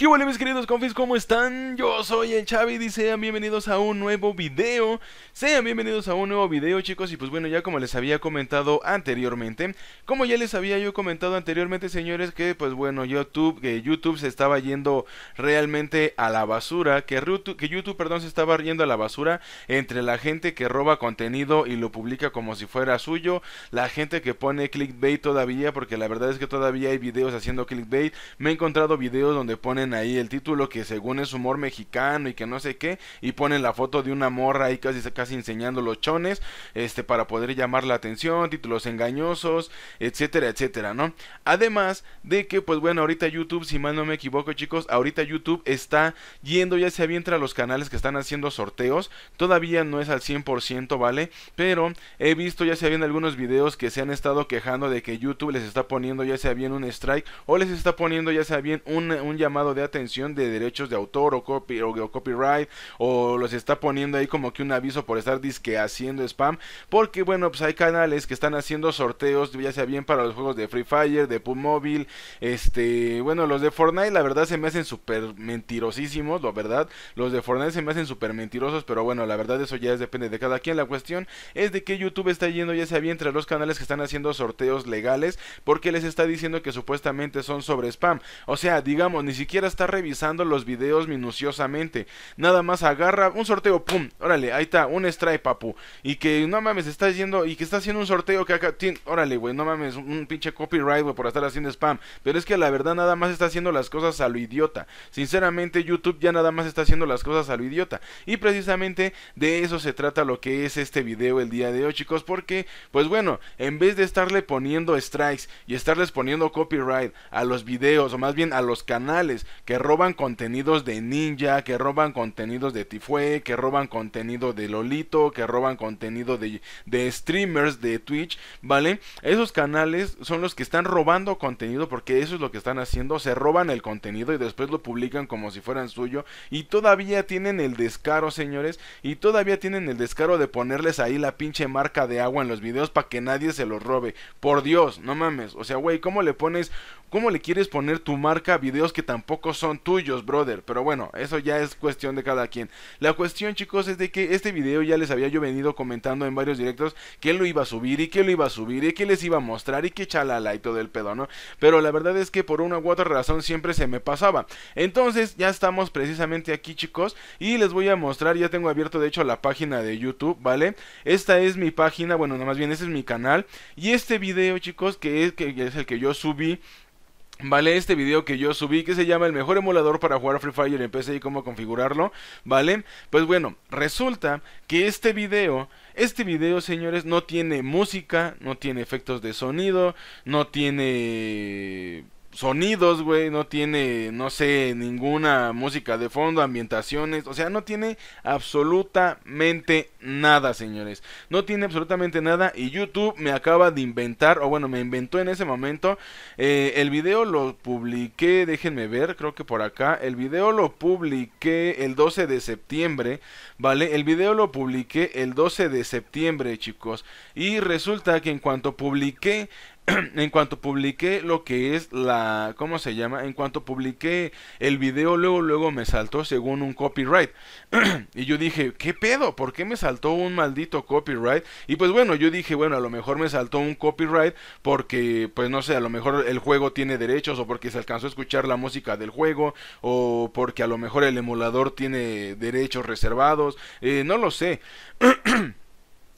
¿Qué huele mis queridos confis? ¿Cómo están? Yo soy el chavi y sean bienvenidos a un nuevo video Sean bienvenidos a un nuevo video chicos y pues bueno ya como les había comentado anteriormente Como ya les había yo comentado anteriormente señores que pues bueno YouTube, que YouTube se estaba yendo realmente a la basura Que, que YouTube perdón se estaba yendo a la basura entre la gente que roba contenido y lo publica como si fuera suyo La gente que pone clickbait todavía porque la verdad es que todavía hay videos haciendo clickbait Me he encontrado videos donde ponen ahí el título que según es humor mexicano y que no sé qué, y ponen la foto de una morra ahí casi, casi enseñando los chones, este, para poder llamar la atención, títulos engañosos, etcétera, etcétera, ¿no? Además de que, pues bueno, ahorita YouTube, si mal no me equivoco, chicos, ahorita YouTube está yendo, ya sea bien a los canales que están haciendo sorteos, todavía no es al 100%, ¿vale? Pero he visto, ya se bien algunos videos que se han estado quejando de que YouTube les está poniendo, ya sea bien un strike, o les está poniendo, ya sea bien un, un llamado de atención de derechos de autor o, copyright o los está poniendo ahí como que un aviso por estar disque haciendo spam porque bueno pues hay canales que están haciendo sorteos ya sea bien para los juegos de Free Fire de pub Mobile este bueno los de Fortnite la verdad se me hacen súper mentirosísimos la verdad los de Fortnite se me hacen súper mentirosos pero bueno la verdad eso ya depende de cada quien la cuestión es de que YouTube está yendo ya sea bien entre los canales que están haciendo sorteos legales porque les está diciendo que supuestamente son sobre spam o sea digamos ni siquiera está revisando los videos minuciosamente. Nada más agarra un sorteo, pum, órale, ahí está, un strike, papu. Y que no mames, está haciendo y que está haciendo un sorteo que acá, tiene órale, güey, no mames, un pinche copyright, güey, por estar haciendo spam. Pero es que la verdad nada más está haciendo las cosas a lo idiota. Sinceramente, YouTube ya nada más está haciendo las cosas a lo idiota. Y precisamente de eso se trata lo que es este video el día de hoy, chicos, porque, pues bueno, en vez de estarle poniendo strikes y estarles poniendo copyright a los videos, o más bien a los canales que roban contenidos de Ninja, que roban contenidos de Tifue, que roban contenido de Lolito, que roban contenido de, de streamers de Twitch, ¿vale? Esos canales son los que están robando contenido porque eso es lo que están haciendo, se roban el contenido y después lo publican como si fueran suyo y todavía tienen el descaro, señores, y todavía tienen el descaro de ponerles ahí la pinche marca de agua en los videos para que nadie se los robe. Por Dios, no mames, o sea, güey, ¿cómo le pones ¿Cómo le quieres poner tu marca a videos que tampoco son tuyos, brother? Pero bueno, eso ya es cuestión de cada quien. La cuestión, chicos, es de que este video ya les había yo venido comentando en varios directos que lo iba a subir y que lo iba a subir y que les iba a mostrar y que chalala y todo el pedo, ¿no? Pero la verdad es que por una u otra razón siempre se me pasaba. Entonces, ya estamos precisamente aquí, chicos, y les voy a mostrar, ya tengo abierto de hecho la página de YouTube, ¿vale? Esta es mi página, bueno, nada más bien, este es mi canal y este video, chicos, que es, que es el que yo subí ¿Vale? Este video que yo subí que se llama el mejor emulador para jugar Free Fire en PC y cómo configurarlo, ¿vale? Pues bueno, resulta que este video, este video señores, no tiene música, no tiene efectos de sonido, no tiene sonidos, güey, no tiene, no sé, ninguna música de fondo, ambientaciones, o sea, no tiene absolutamente nada, señores. No tiene absolutamente nada y YouTube me acaba de inventar, o bueno, me inventó en ese momento. Eh, el video lo publiqué, déjenme ver, creo que por acá, el video lo publiqué el 12 de septiembre, ¿vale? El video lo publiqué el 12 de septiembre, chicos. Y resulta que en cuanto publiqué en cuanto publiqué lo que es la, ¿cómo se llama? En cuanto publiqué el video, luego, luego me saltó según un copyright. y yo dije, ¿qué pedo? ¿Por qué me saltó un maldito copyright? Y pues bueno, yo dije, bueno, a lo mejor me saltó un copyright porque, pues no sé, a lo mejor el juego tiene derechos o porque se alcanzó a escuchar la música del juego o porque a lo mejor el emulador tiene derechos reservados. Eh, no lo sé.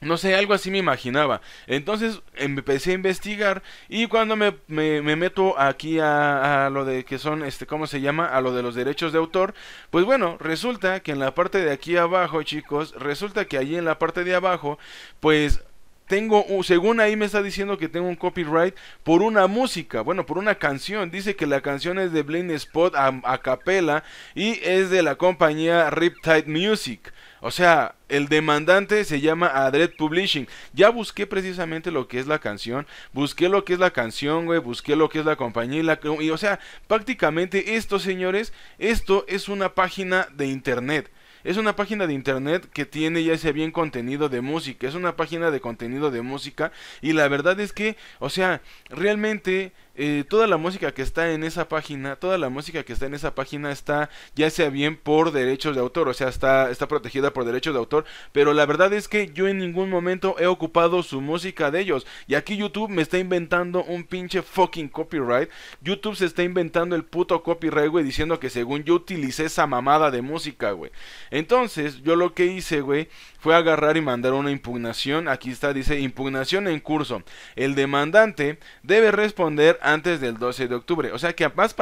No sé, algo así me imaginaba. Entonces em, empecé a investigar y cuando me, me, meto aquí a, lo de que son, este, ¿cómo se llama? A lo de los derechos de autor. Pues bueno, resulta que en la parte de aquí abajo, chicos, resulta que allí en la parte de abajo, pues tengo, según ahí me está diciendo que tengo un copyright por una música, bueno, por una canción. Dice que la canción es de Blind Spot a, a capela y es de la compañía Riptide Music. O sea, el demandante se llama Adred Publishing. Ya busqué precisamente lo que es la canción, busqué lo que es la canción, güey, busqué lo que es la compañía y o sea, prácticamente esto, señores, esto es una página de internet. Es una página de internet que tiene ya ese bien contenido de música. Es una página de contenido de música. Y la verdad es que, o sea, realmente eh, toda la música que está en esa página, toda la música que está en esa página está ya sea bien por derechos de autor, o sea, está, está protegida por derechos de autor, pero la verdad es que yo en ningún momento he ocupado su música de ellos. Y aquí YouTube me está inventando un pinche fucking copyright. YouTube se está inventando el puto copyright, güey, diciendo que según yo utilicé esa mamada de música, güey. Entonces, yo lo que hice, güey, fue agarrar y mandar una impugnación. Aquí está, dice impugnación en curso. El demandante debe responder antes del 12 de octubre. O sea que a más,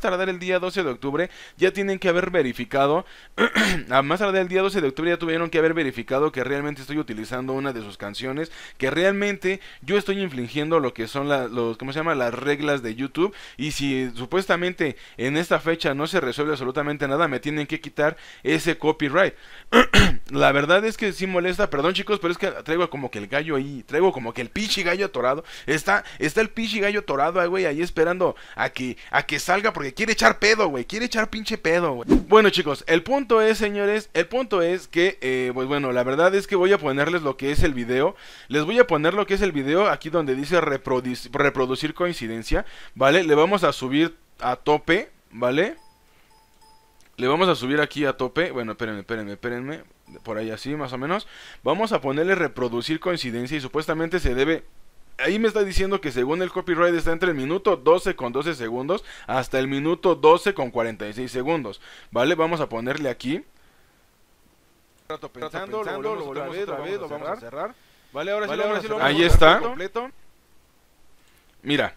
tardar el día 12 de octubre ya tienen que haber verificado, a más tardar el día 12 de octubre ya tuvieron que haber verificado que realmente estoy utilizando una de sus canciones, que realmente yo estoy infringiendo lo que son los, ¿cómo se llama? las reglas de YouTube y si supuestamente en esta fecha no se resuelve absolutamente nada, me tienen que quitar ese copyright. la verdad es que sí molesta, perdón chicos, pero es que traigo como que el gallo ahí, traigo como que el pichi gallo atorado, está, está el pichi gallo atorado güey, ahí esperando a que, a que salga porque quiere echar pedo, güey, quiere echar pinche pedo, Bueno, chicos, el punto es, señores, el punto es que, eh, pues bueno, la verdad es que voy a ponerles lo que es el video. Les voy a poner lo que es el video aquí donde dice reproducir, reproducir coincidencia, ¿vale? Le vamos a subir a tope, ¿vale? Le vamos a subir aquí a tope. Bueno, espérenme, espérenme, espérenme. Por ahí así, más o menos. Vamos a ponerle reproducir coincidencia y supuestamente se debe ahí me está diciendo que según el copyright está entre el minuto 12 con 12 segundos hasta el minuto 12 con 46 segundos. ¿Vale? Vamos a ponerle aquí. lo volvemos, otra vez, lo vamos a cerrar. Vale, ahora sí, lo, ahora Ahí está. Completo. Mira,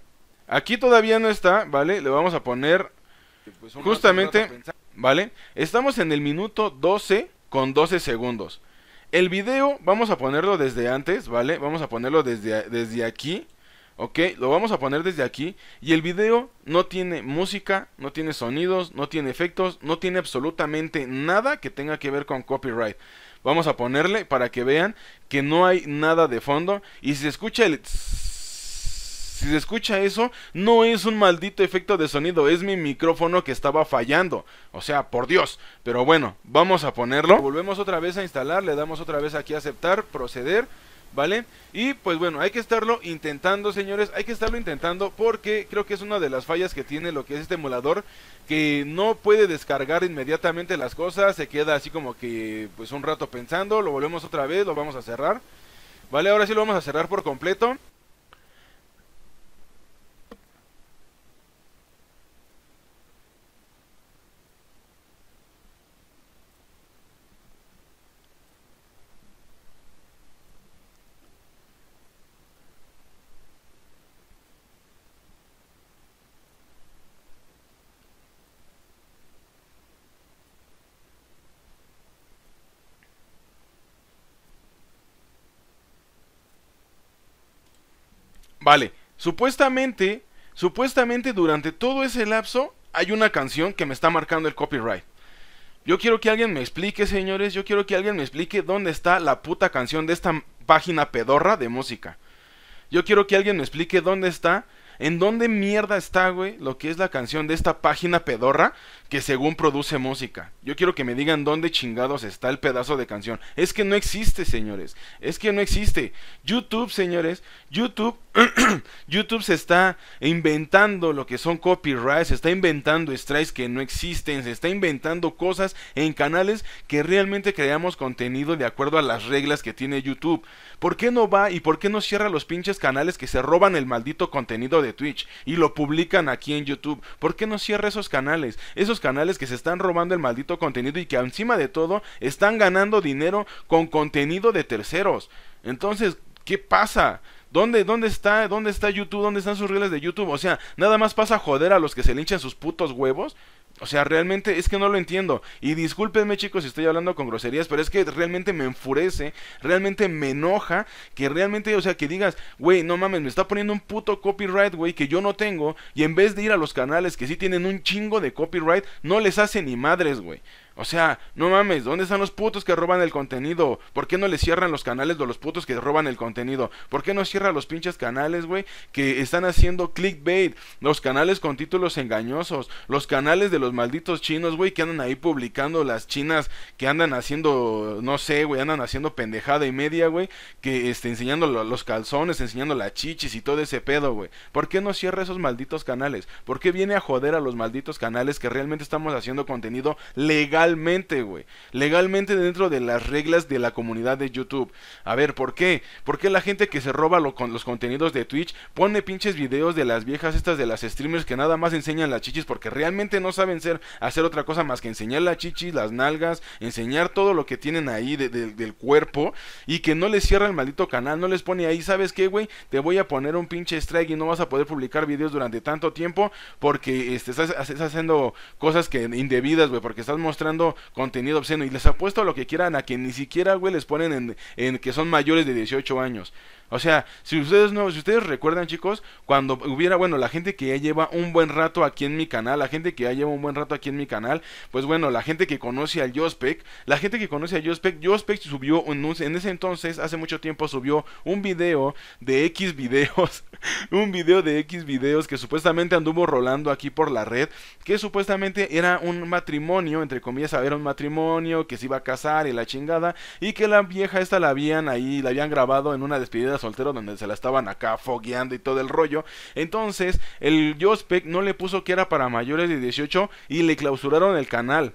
aquí todavía no está, ¿vale? Le vamos a poner pues, justamente, ¿vale? Estamos en el minuto 12 con 12 segundos. El video vamos a ponerlo desde antes, ¿vale? Vamos a ponerlo desde, desde aquí. ¿ok? Lo vamos a poner desde aquí y el video no tiene música, no tiene sonidos, no tiene efectos, no tiene absolutamente nada que tenga que ver con copyright. Vamos a ponerle para que vean que no hay nada de fondo y si se escucha el... Si se escucha eso, no es un maldito efecto de sonido, es mi micrófono que estaba fallando. O sea, por Dios. Pero bueno, vamos a ponerlo. Volvemos otra vez a instalar, le damos otra vez aquí a aceptar, proceder. ¿Vale? Y pues bueno, hay que estarlo intentando, señores, hay que estarlo intentando porque creo que es una de las fallas que tiene lo que es este emulador, que no puede descargar inmediatamente las cosas, se queda así como que pues un rato pensando, lo volvemos otra vez, lo vamos a cerrar. ¿Vale? Ahora sí lo vamos a cerrar por completo. Vale, supuestamente, supuestamente durante todo ese lapso hay una canción que me está marcando el copyright. Yo quiero que alguien me explique, señores, yo quiero que alguien me explique dónde está la puta canción de esta página pedorra de música. Yo quiero que alguien me explique dónde está, en dónde mierda está, güey, lo que es la canción de esta página pedorra que según produce música. Yo quiero que me digan dónde chingados está el pedazo de canción. Es que no existe, señores. Es que no existe. YouTube, señores. YouTube, YouTube se está inventando lo que son copyrights, se está inventando strikes que no existen, se está inventando cosas en canales que realmente creamos contenido de acuerdo a las reglas que tiene YouTube. ¿Por qué no va y por qué no cierra los pinches canales que se roban el maldito contenido de Twitch y lo publican aquí en YouTube? ¿Por qué no cierra esos canales? Esos canales que se están robando el maldito contenido y que encima de todo están ganando dinero con contenido de terceros. Entonces, ¿qué pasa? ¿Dónde, ¿Dónde está? ¿Dónde está YouTube? ¿Dónde están sus reglas de YouTube? O sea, nada más pasa a joder a los que se linchan sus putos huevos. O sea, realmente es que no lo entiendo. Y discúlpenme chicos si estoy hablando con groserías, pero es que realmente me enfurece, realmente me enoja, que realmente, o sea, que digas, güey, no mames, me está poniendo un puto copyright, güey, que yo no tengo, y en vez de ir a los canales que sí tienen un chingo de copyright, no les hace ni madres, güey. O sea, no mames, ¿dónde están los putos que roban el contenido? ¿Por qué no le cierran los canales de los putos que roban el contenido? ¿Por qué no cierran los pinches canales, güey? Que están haciendo clickbait. Los canales con títulos engañosos. Los canales de los malditos chinos, güey, que andan ahí publicando las chinas que andan haciendo, no sé, güey, andan haciendo pendejada y media, güey. Que este, enseñando los calzones, enseñando las chichis y todo ese pedo, güey. ¿Por qué no cierra esos malditos canales? ¿Por qué viene a joder a los malditos canales que realmente estamos haciendo contenido legal? legalmente, güey. Legalmente dentro de las reglas de la comunidad de YouTube. A ver, ¿por qué? porque la gente que se roba lo, con los contenidos de Twitch pone pinches videos de las viejas estas de las streamers que nada más enseñan las chichis porque realmente no saben hacer otra cosa más que enseñar las chichis, las nalgas, enseñar todo lo que tienen ahí del cuerpo y que no les cierra el maldito canal, no les pone ahí, ¿sabes qué, güey? Te voy a poner un pinche strike y no vas a poder publicar videos durante tanto tiempo porque este, estás, haciendo cosas que indebidas, güey, porque estás mostrando contenido obsceno. Y les apuesto a lo que quieran a que ni siquiera, güey, les ponen en, en que son mayores de 18 años. O sea, si ustedes no, si ustedes recuerdan, chicos, cuando hubiera, bueno, la gente que ya lleva un buen rato aquí en mi canal, la gente que ya lleva un buen rato aquí en mi canal, pues bueno, la gente que conoce al Jospec, la gente que conoce a Jospec, Jospec subió un, en ese entonces, hace mucho tiempo subió un video de X videos, un video de X videos que supuestamente anduvo rolando aquí por la red, que supuestamente era un matrimonio, entre comillas, era un matrimonio que se iba a casar y la chingada, y que la vieja esta la habían ahí, la habían grabado en una despedida soltero donde se la estaban acá fogueando y todo el rollo. Entonces, el Jospec no le puso que era para mayores de 18 y le clausuraron el canal.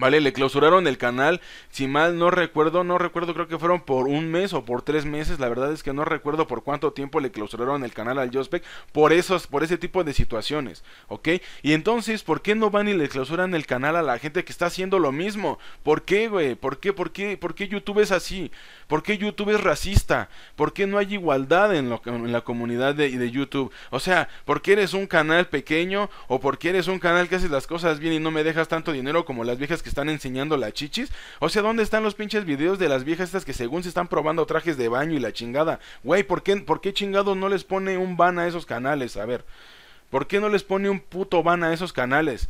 Vale, le clausuraron el canal, si mal no recuerdo, no recuerdo, creo que fueron por un mes o por tres meses, la verdad es que no recuerdo por cuánto tiempo le clausuraron el canal al Jospec por esos, por ese tipo de situaciones, ¿ok? Y entonces, ¿por qué no van y le clausuran el canal a la gente que está haciendo lo mismo? ¿Por qué, güey? ¿Por qué, por qué, por qué YouTube es así? ¿Por qué YouTube es racista? ¿Por qué no hay igualdad en, lo, en la comunidad de, de YouTube? O sea, ¿por qué eres un canal pequeño o por qué eres un canal que haces las cosas bien y no me dejas tanto dinero como las viejas que están enseñando la chichis? O sea, ¿dónde están los pinches videos de las viejas estas que según se están probando trajes de baño y la chingada? Güey, ¿por qué, ¿por qué chingado no les pone un ban a esos canales? A ver, ¿por qué no les pone un puto ban a esos canales?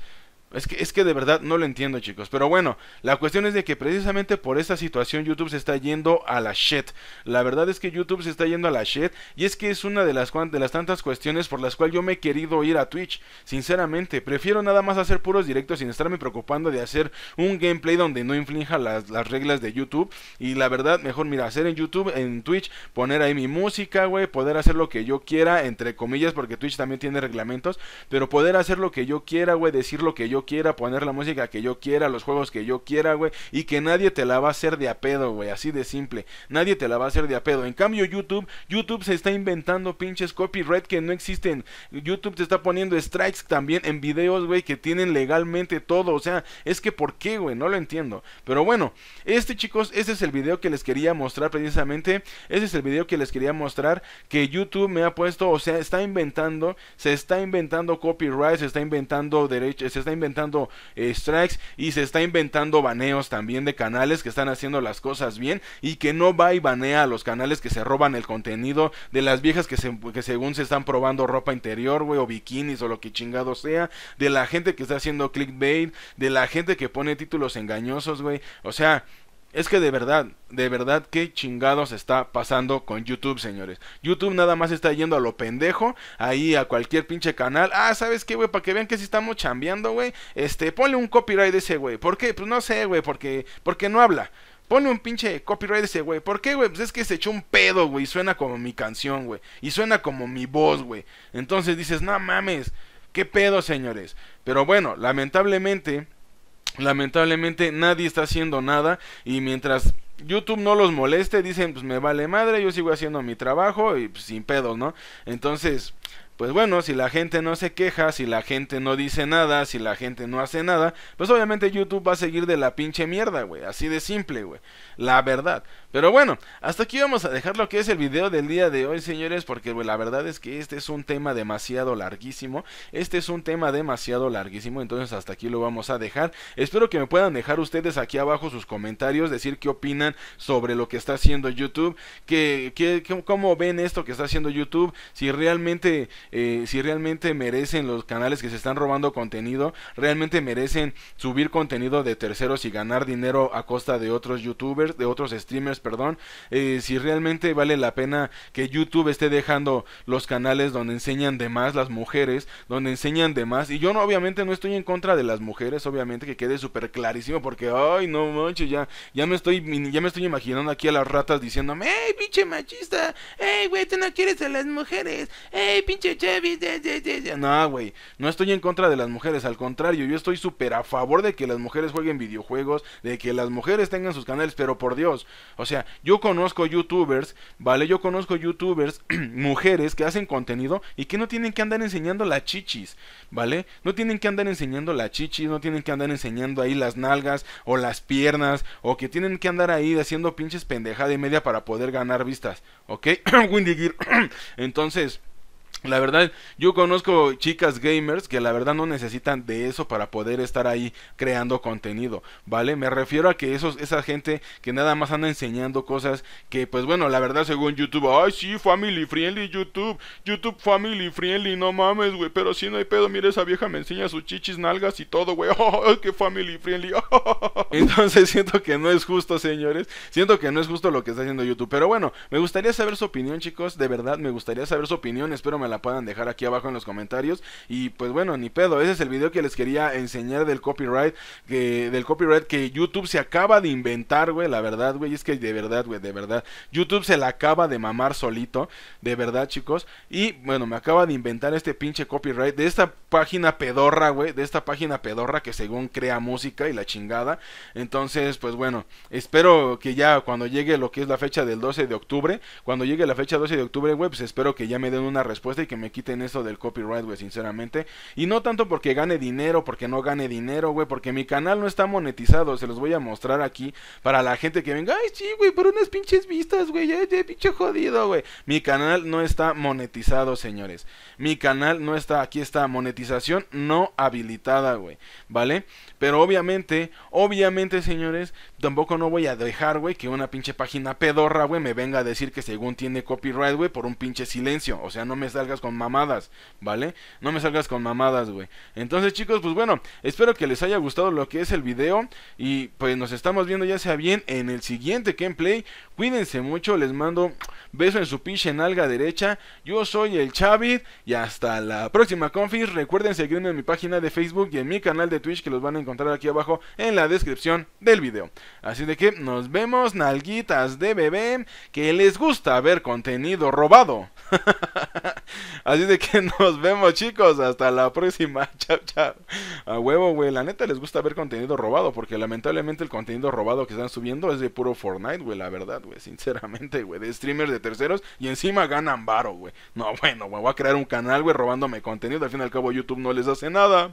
Es que, es que de verdad no lo entiendo, chicos. Pero bueno, la cuestión es de que precisamente por esta situación YouTube se está yendo a la shit. La verdad es que YouTube se está yendo a la shit. Y es que es una de las, de las tantas cuestiones por las cuales yo me he querido ir a Twitch. Sinceramente, prefiero nada más hacer puros directos sin estarme preocupando de hacer un gameplay donde no inflinja las, las reglas de YouTube. Y la verdad, mejor mira, hacer en YouTube, en Twitch, poner ahí mi música, güey. Poder hacer lo que yo quiera, entre comillas, porque Twitch también tiene reglamentos. Pero poder hacer lo que yo quiera, güey. Decir lo que yo quiera, poner la música que yo quiera, los juegos que yo quiera, güey, y que nadie te la va a hacer de a pedo, güey, así de simple. Nadie te la va a hacer de a En cambio, YouTube, YouTube se está inventando pinches copyright que no existen. YouTube te está poniendo strikes también en videos, güey, que tienen legalmente todo, o sea, es que por qué, güey, no lo entiendo. Pero bueno, este chicos, este es el video que les quería mostrar precisamente. Ese es el video que les quería mostrar que YouTube me ha puesto, o sea, está inventando, se está inventando copyright, se está inventando derechos, se está inventando inventando eh, strikes y se está inventando baneos también de canales que están haciendo las cosas bien y que no va y banea a los canales que se roban el contenido de las viejas que, que según se están probando ropa interior, güey, o bikinis o lo que chingado sea, de la gente que está haciendo clickbait, de la gente que pone títulos engañosos, güey. O sea, es que de verdad, de verdad, qué chingados está pasando con YouTube, señores. YouTube nada más está yendo a lo pendejo, ahí a cualquier pinche canal. Ah, ¿sabes qué, güey? Para que vean que sí estamos chambeando, güey. Este, ponle un copyright de ese, güey. ¿Por qué? Pues no sé, güey, porque, porque no habla. Ponle un pinche copyright de ese, güey. ¿Por qué, güey? Pues es que se echó un pedo, güey. Suena como mi canción, güey. Y suena como mi voz, güey. Entonces dices, no mames. ¿Qué pedo, señores? Pero bueno, lamentablemente Lamentablemente nadie está haciendo nada y mientras YouTube no los moleste, dicen pues me vale madre, yo sigo haciendo mi trabajo y pues, sin pedos, ¿no? Entonces, pues bueno, si la gente no se queja, si la gente no dice nada, si la gente no hace nada, pues obviamente YouTube va a seguir de la pinche mierda, güey. Así de simple, güey. La verdad. Pero bueno, hasta aquí vamos a dejar lo que es el video del día de hoy, señores, porque pues, la verdad es que este es un tema demasiado larguísimo. Este es un tema demasiado larguísimo, entonces hasta aquí lo vamos a dejar. Espero que me puedan dejar ustedes aquí abajo sus comentarios, decir qué opinan sobre lo que está haciendo YouTube, que, cómo ven esto que está haciendo YouTube, si realmente, eh, si realmente merecen los canales que se están robando contenido, realmente merecen subir contenido de terceros y ganar dinero a costa de otros youtubers, de otros streamers pues, perdón, eh, si realmente vale la pena que YouTube esté dejando los canales donde enseñan de más las mujeres, donde enseñan de más. Y yo no, obviamente no estoy en contra de las mujeres, obviamente que quede súper clarísimo, porque, ay, no manches, ya, ya, me estoy, ya me estoy imaginando aquí a las ratas diciéndome, hey, pinche machista, hey, güey, tú no quieres a las mujeres, hey, pinche Chavis, no, güey, no estoy en contra de las mujeres, al contrario, yo estoy súper a favor de que las mujeres jueguen videojuegos, de que las mujeres tengan sus canales, pero por Dios, o o sea, yo conozco youtubers, ¿vale? Yo conozco youtubers, mujeres que hacen contenido y que no tienen que andar enseñando las chichis, ¿vale? No tienen que andar enseñando las chichis, no tienen que andar enseñando ahí las nalgas o las piernas, o que tienen que andar ahí haciendo pinches pendejada y media para poder ganar vistas, ¿ok? Windy Gear. Entonces... La verdad, yo conozco chicas gamers que la verdad no necesitan de eso para poder estar ahí creando contenido, ¿vale? Me refiero a que esos, esa gente que nada más anda enseñando cosas que, pues bueno, la verdad según YouTube, ay sí, family friendly YouTube, YouTube family friendly, no mames, güey, pero si no hay pedo, mira esa vieja me enseña sus chichis, nalgas y todo, güey, oh, que family friendly. Entonces siento que no es justo, señores, siento que no es justo lo que está haciendo YouTube, pero bueno, me gustaría saber su opinión, chicos, de verdad, me gustaría saber su opinión, espero me la puedan dejar aquí abajo en los comentarios. Y pues bueno, ni pedo. Ese es el video que les quería enseñar del copyright. Que, del copyright que YouTube se acaba de inventar, güey. La verdad, güey. Es que de verdad, güey, de verdad. YouTube se la acaba de mamar solito. De verdad, chicos. Y bueno, me acaba de inventar este pinche copyright de esta página pedorra, güey. De esta página pedorra que según crea música y la chingada. Entonces, pues bueno, espero que ya cuando llegue lo que es la fecha del 12 de octubre. Cuando llegue la fecha 12 de octubre, güey, pues espero que ya me den una respuesta y que me quiten eso del copyright, güey, sinceramente. Y no tanto porque gane dinero, porque no gane dinero, güey, porque mi canal no está monetizado. Se los voy a mostrar aquí para la gente que venga, ay, sí, güey, por unas pinches vistas, güey, ya, ya, pinche jodido, güey. Mi canal no está monetizado, señores. Mi canal no está, aquí está, monetización no habilitada, güey, ¿vale? Pero obviamente, obviamente, señores, tampoco no voy a dejar, güey, que una pinche página pedorra, güey, me venga a decir que según tiene copyright, güey, por un pinche silencio. O sea, no me está con mamadas, ¿vale? No me salgas con mamadas, güey. Entonces, chicos, pues bueno, espero que les haya gustado lo que es el video. Y pues nos estamos viendo ya sea bien en el siguiente gameplay. Cuídense mucho, les mando beso en su pinche nalga derecha. Yo soy el Chavit y hasta la próxima, confis. Recuerden seguirme en mi página de Facebook y en mi canal de Twitch que los van a encontrar aquí abajo en la descripción del video. Así de que nos vemos, nalguitas de bebé, que les gusta ver contenido robado. Así de que nos vemos, chicos. Hasta la próxima. Chao, chao. A huevo, güey. La neta les gusta ver contenido robado. Porque lamentablemente el contenido robado que están subiendo es de puro Fortnite, güey. La verdad, güey. Sinceramente, güey. De streamers de terceros. Y encima ganan varo, güey. No, bueno, güey. Voy a crear un canal, güey, robándome contenido. Al fin y al cabo, YouTube no les hace nada.